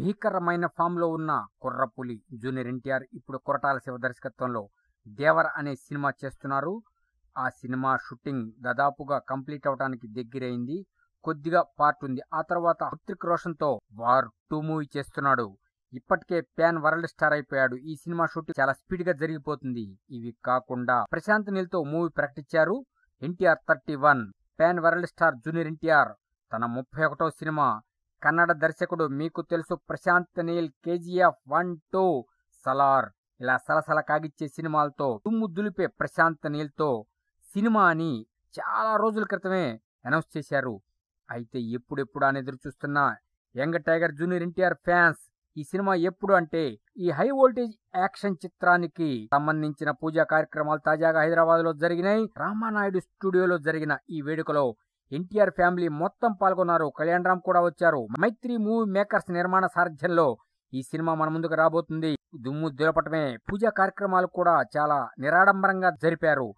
భీకరమైన ఫామ్లో ఉన్న కుర్రపులి జూనియర్ ఎన్టీఆర్ ఇప్పుడు కొరటాల శివ దర్శకత్వంలో దేవర అనే సినిమా చేస్తున్నారు ఆ సినిమా షూటింగ్ దాదాపుగా కంప్లీట్ అవడానికి దగ్గరైంది కొద్దిగా పార్ట్ ఉంది ఆ తర్వాత హృతిక్ రోషన్తో వార్ టూ మూవీ చేస్తున్నాడు ఇప్పటికే ప్యాన్ వరల్డ్ స్టార్ అయిపోయాడు ఈ సినిమా షూటింగ్ చాలా స్పీడ్గా జరిగిపోతుంది ఇవి కాకుండా ప్రశాంత్ నీల్తో మూవీ ప్రకటించారు NTR thirty one pan world star junior NTR తన ముప్పై ఒకటో సినిమా కన్నడ దర్శకుడు మీకు తెలుసు Prashanth Neel KGF one two Salaar ఇలా సలసల కాగిచ్చే సినిమాలతో తుమ్ము దులిపే ప్రశాంత్ నీల్తో సినిమా అని చాలా రోజుల క్రితమే అనౌన్స్ చేశారు అయితే ఎప్పుడెప్పుడు అని ఎదురు చూస్తున్న young tiger junior NTR fans ఈ సినిమా ఎప్పుడు అంటే ఈ హై వోల్టేజ్ యాక్షన్ చిత్రానికి సంబంధించిన పూజా కార్యక్రమాలు తాజాగా హైదరాబాద్ లో జరిగినాయి రామానాయుడు స్టూడియోలో జరిగిన ఈ వేడుకలో ఎన్టీఆర్ ఫ్యామిలీ మొత్తం పాల్గొన్నారు కళ్యాణ్ రామ్ కూడా వచ్చారు మైత్రి మూవీ మేకర్స్ నిర్మాణ సారథ్యంలో ఈ సినిమా మన ముందుకు రాబోతుంది దుమ్ము దులపటమే పూజా కార్యక్రమాలు కూడా చాలా నిరాడంబరంగా జరిపారు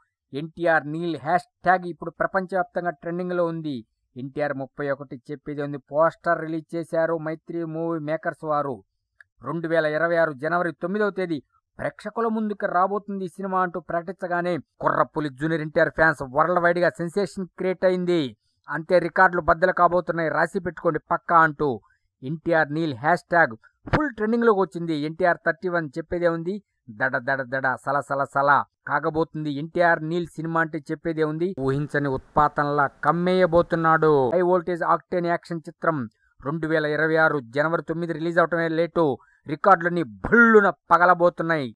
ఎన్టీఆర్ నీల్ హ్యాష్ ట్యాగ్ ఇప్పుడు ప్రపంచవ్యాప్తంగా ట్రెండింగ్లో ఉంది ఎన్టీఆర్ ముప్పై ఒకటి చెప్పేది ఉంది పోస్టర్ రిలీజ్ చేశారు మైత్రి మూవీ మేకర్స్ వారు రెండు వేల ఇరవై ఆరు జనవరి తొమ్మిదవ తేదీ ప్రేక్షకుల ముందుకు రాబోతుంది ఈ సినిమా అంటూ ప్రకటించగానే కుర్రపులి జూనియర్ ఎన్టీఆర్ ఫ్యాన్స్ వరల్డ్ వైడ్గా సెన్సేషన్ క్రియేట్ అయింది అంతే రికార్డులు బద్దలు కాబోతున్నాయి రాసి పెట్టుకోండి పక్కా అంటూ NTR Neel hash tag full ట్రెండింగ్లోకి వచ్చింది ఎన్టీఆర్ థర్టీ వన్ చెప్పేదే ఉంది దడ దడ దడ సల సల సల కాకబోతుంది ఎన్టీఆర్ నీల్ సినిమా అంటే చెప్పేదే ఉంది ఊహించని ఉత్పాతంలా కమ్మేయబోతున్నాడు హై వోల్టేజ్ ఆక్టేన్ యాక్షన్ చిత్రం రెండు వేల ఇరవై ఆరు జనవరి తొమ్మిది రిలీజ్ అవటమే లేటు రికార్డులన్నీ భళ్ళున పగలబోతున్నాయి